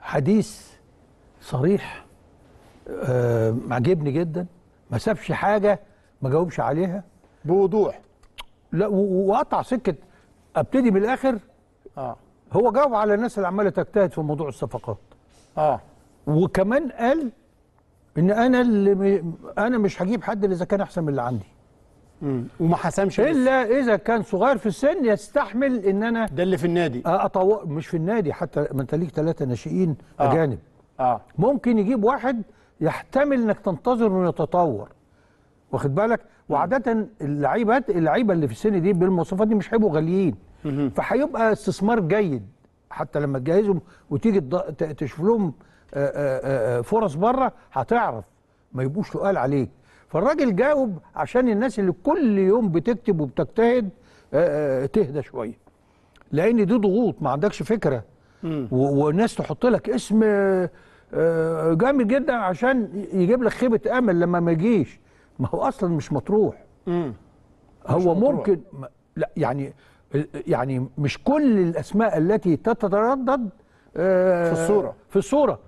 حديث صريح آه عجبني جدا ما سابش حاجه ما جاوبش عليها بوضوح لا وقطع سكه ابتدي من الاخر اه هو جاوب على الناس اللي عماله تجتهد في موضوع الصفقات اه وكمان قال ان انا اللي انا مش هجيب حد الا اذا كان احسن من اللي عندي وما حسمش الا اذا كان صغير في السن يستحمل ان انا ده اللي في النادي أطو... مش في النادي حتى ما انت ليك ثلاثه ناشئين آه. اجانب آه. ممكن يجيب واحد يحتمل انك تنتظر انه يتطور واخد بالك وعاده اللعيبات اللعيبه اللي في السن دي بالمواصفات دي مش هيبقوا غاليين فهيبقى استثمار جيد حتى لما تجهزهم وتيجي تشوف لهم آه، آه، آه، فرص بره هتعرف ما يبقوش تقال عليك فالراجل جاوب عشان الناس اللي كل يوم بتكتب وبتجتهد آه، آه، تهدى شويه لان دي ضغوط ما عندكش فكره والناس تحط لك اسم آه، جامد جدا عشان يجيب لك خيبه امل لما ما يجيش ما هو اصلا مش مطروح مش هو مطروح. ممكن لا يعني يعني مش كل الاسماء التي تتردد في الصوره في الصوره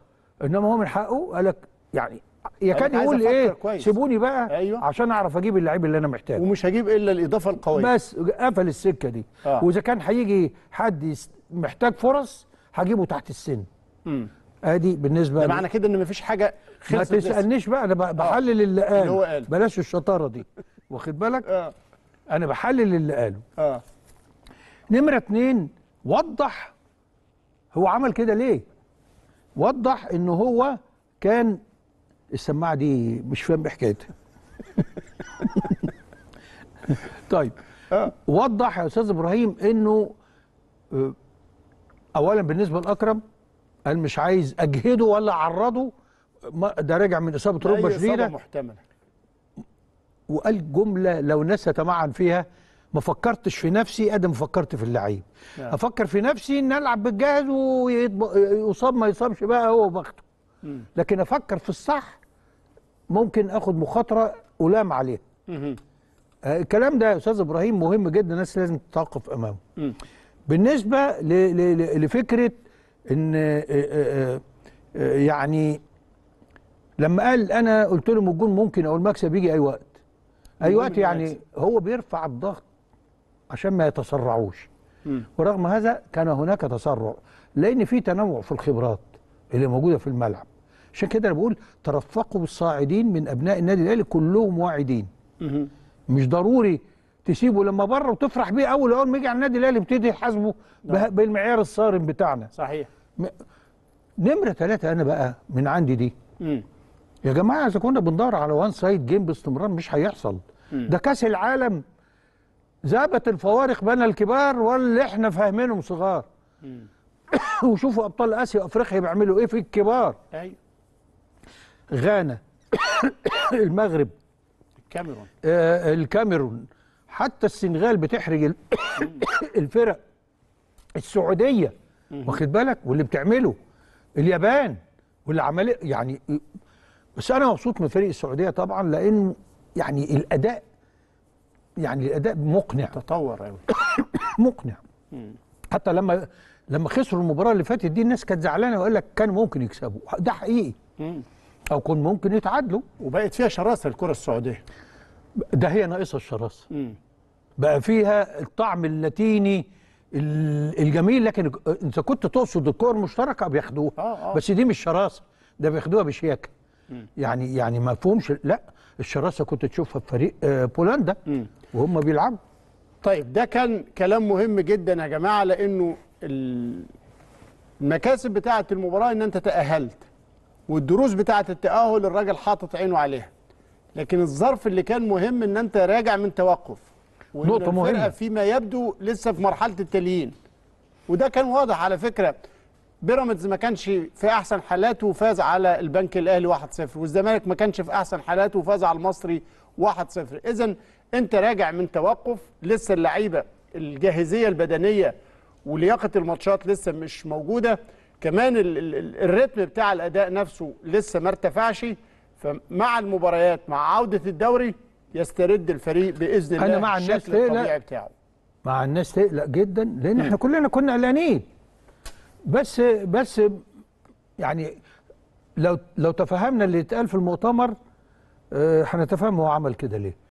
انما هو من حقه قال لك يعني يكاد يقول ايه كويس. سيبوني بقى أيوة. عشان اعرف اجيب اللعيب اللي انا محتاجه ومش هجيب الا الاضافه القويه بس قفل السكه دي آه. واذا كان هيجي حد محتاج فرص هجيبه تحت السن امم ادي بالنسبه ده معنى كده ان مفيش حاجه خلصت ما تسالنيش بقى انا آه. بحلل آه. اللي قاله اللي هو قال. بلاش الشطاره دي واخد بالك آه. انا بحلل اللي قاله اه نمره اتنين وضح هو عمل كده ليه وضح ان هو كان السماعه دي مش فاهم ايه حكايتها طيب آه. وضح يا استاذ ابراهيم انه آه، اولا بالنسبه لاكرم قال مش عايز اجهده ولا اعرضه ده راجع من اصابه ركبه شديده اصابه محتمله وقال جمله لو ناس تتمعن فيها ما فكرتش في نفسي قد ما فكرت في اللعيب آه. افكر في نفسي ان العب بالجاهز ويصاب ما يصابش بقى هو وبخته لكن افكر في الصح ممكن اخد مخاطره الام عليها آه، الكلام ده يا استاذ ابراهيم مهم جدا الناس لازم تتوقف امامه بالنسبه لفكره ان آه، آه، يعني لما قال انا قلت له الجون ممكن او المكسب يجي اي وقت اي وقت يعني هو بيرفع الضغط عشان ما يتسرعوش ورغم هذا كان هناك تسرع لان في تنوع في الخبرات اللي موجوده في الملعب عشان كده انا بقول ترفقوا بالصاعدين من ابناء النادي الاهلي كلهم واعدين مش ضروري تسيبه لما بره وتفرح بيه اول اول ما يجي على النادي الاهلي يبتدي يحاسبه نعم. بالمعيار الصارم بتاعنا صحيح م... نمره ثلاثه انا بقى من عندي دي مم. يا جماعه اذا كنا بندور على وان سايد جيم باستمرار مش هيحصل مم. ده كاس العالم ذابت الفوارق بين الكبار واللي احنا فاهمينهم صغار وشوفوا ابطال اسيا وافريقيا بيعملوا ايه في الكبار ايوه غانا المغرب الكاميرون آه الكاميرون حتى السنغال بتحرج الفرق السعوديه واخد بالك واللي بتعمله اليابان واللي عمل يعني بس انا مبسوط من فريق السعوديه طبعا لان يعني الاداء يعني الاداء مقنع تطور قوي مقنع حتى لما لما خسروا المباراه اللي فاتت دي الناس كانت زعلانه وقال لك كان ممكن يكسبوا ده حقيقي او كان ممكن يتعادلوا وبقت فيها شراسه الكره السعوديه ده هي ناقصها الشراسه مم. بقى فيها الطعم اللاتيني الجميل لكن انت كنت تقصد الكور المشتركه بياخدوها آه آه. بس دي مش شراسه ده بياخدوها بشياكه يعني يعني ما فهمش لا الشراسه كنت تشوفها في فريق آه، بولندا وهم بيلعبوا طيب ده كان كلام مهم جدا يا جماعه لانه المكاسب بتاعه المباراه ان انت تاهلت والدروس بتاعه التاهل الراجل حاطط عينه عليها لكن الظرف اللي كان مهم ان انت راجع من توقف نقطه مهمه فيما يبدو لسه في مرحله التاليين وده كان واضح على فكره بيراميدز ما كانش في احسن حالاته وفاز على البنك الاهلي 1-0 والزمالك ما كانش في احسن حالاته وفاز على المصري 1-0 اذا انت راجع من توقف لسه اللعيبه الجاهزيه البدنيه ولياقه الماتشات لسه مش موجوده كمان الريتم بتاع الاداء نفسه لسه ما ارتفعش فمع المباريات مع عوده الدوري يسترد الفريق باذن الله أنا مع الناس الشكل الطبيعي بتاعه مع الناس تقلق جدا لان احنا كلنا كنا قلقانين بس بس يعني لو لو تفهمنا اللي اتقال في المؤتمر آه، هنتفهم هو عمل كده ليه